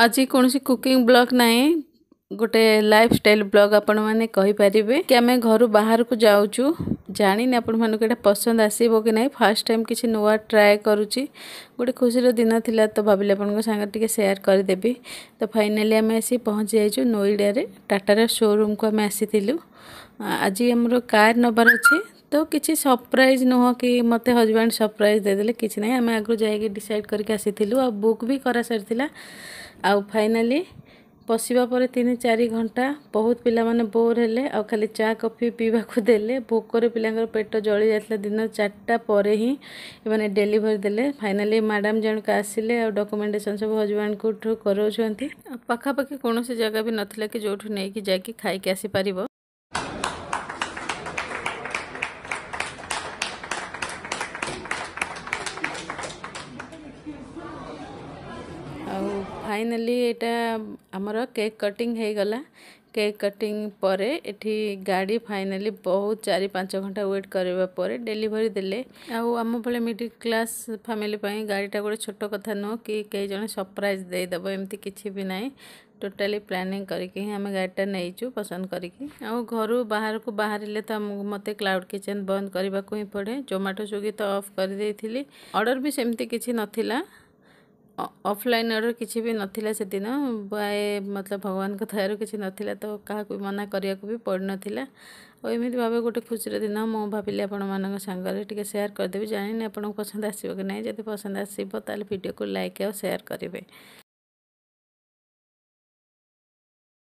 आज कौन cooking blog ना गोटे लाइफ स्टाइल ब्लग आपण मैंने कहीपरेंगे कि आम घर बाहर को जाऊ जानी आपण मानक पसंद आसब कि ना फास्ट टाइम कि नुआ ट्राए करुच्ची गोटे खुशी दिन थिला तो भाभी आपण टे सेयार करदेवि तो फाइनाली आम आस पहुँची जाइ नोएडा टाटार शोरूम को आम आसी आज आमर कार नबार अच्छे ତ କିଛି ସରପ୍ରାଇଜ୍ ନୁହଁ କି ମୋତେ ହଜବ୍ୟାଣ୍ଡ ସରପ୍ରାଇଜ୍ ଦେଇଦେଲେ କିଛି ନାହିଁ ଆମେ ଆଗରୁ ଯାଇକି ଡିସାଇଡ଼୍ କରିକି ଆସିଥିଲୁ ଆଉ ବୁକ୍ ବି କରାସାରିଥିଲା ଆଉ ଫାଇନାଲି ପଶିବା ପରେ ତିନି ଚାରି ଘଣ୍ଟା ବହୁତ ପିଲାମାନେ ବୋର୍ ହେଲେ ଆଉ ଖାଲି ଚା କଫି ପିଇବାକୁ ଦେଲେ ଭୋକରେ ପିଲାଙ୍କର ପେଟ ଜଳି ଯାଇଥିଲା ଦିନ ଚାରିଟା ପରେ ହିଁ ଏମାନେ ଡେଲିଭରି ଦେଲେ ଫାଇନାଲି ମ୍ୟାଡ଼ାମ୍ ଜଣକ ଆସିଲେ ଆଉ ଡକୁମେଣ୍ଟେସନ୍ ସବୁ ହଜବ୍ୟାଣ୍ଡଙ୍କଠୁ କରାଉଛନ୍ତି ପାଖାପାଖି କୌଣସି ଜାଗା ବି ନଥିଲା କି ଯେଉଁଠୁ ନେଇକି ଯାଇକି ଖାଇକି ଆସିପାରିବ ফাইনালি এটা আমার কেক কটিং হয়েগলা কেক কটিং পরে এটি গাড়ি ফাইনালি বহু চারি পাঁচ ঘন্টা ওয়েট করা পরে ডেলিভারি দেলে আমি ভাবে মিডিল ক্লাস ফ্যামিলি গাড়িটা গোটে ছোট কথা নুহ কি কে জন সরপ্রাইজ দেব এমতি কিছু বি না ଟୋଟାଲି প্ল্যানিং କରିକି ହିଁ ଆମେ ଗାଡ଼ିଟା ନେଇଛୁ ପସନ୍ଦ କରିକି ଆଉ ଘରୁ ବାହାରକୁ ବାହାରିଲେ ତ ଆମକୁ ମୋତେ କ୍ଲାଉଡ଼ କିଚେନ୍ ବନ୍ଦ କରିବାକୁ ହିଁ ପଡ଼େ ଜୋମାଟୋ ସ୍ୱିଗି ତ ଅଫ୍ କରିଦେଇଥିଲି ଅର୍ଡ଼ର ବି ସେମିତି କିଛି ନଥିଲା ଅଫ୍ଲାଇନ୍ ଅର୍ଡ଼ର୍ କିଛି ବି ନଥିଲା ସେଦିନ ବାଏ ମତଲବ ଭଗବାନଙ୍କ ଦୟାରୁ କିଛି ନଥିଲା ତ କାହାକୁ ବି ମନା କରିବାକୁ ବି ପଡ଼ିନଥିଲା ଆଉ ଏମିତି ଭାବେ ଗୋଟେ ଖୁସିର ଦିନ ମୁଁ ଭାବିଲି ଆପଣମାନଙ୍କ ସାଙ୍ଗରେ ଟିକେ ସେୟାର୍ କରିଦେବି ଜାଣିନି ଆପଣଙ୍କୁ ପସନ୍ଦ ଆସିବ କି ନାହିଁ ଯଦି ପସନ୍ଦ ଆସିବ ତାହେଲେ ଭିଡ଼ିଓକୁ ଲାଇକ୍ ଆଉ ସେୟାର୍ କରିବେ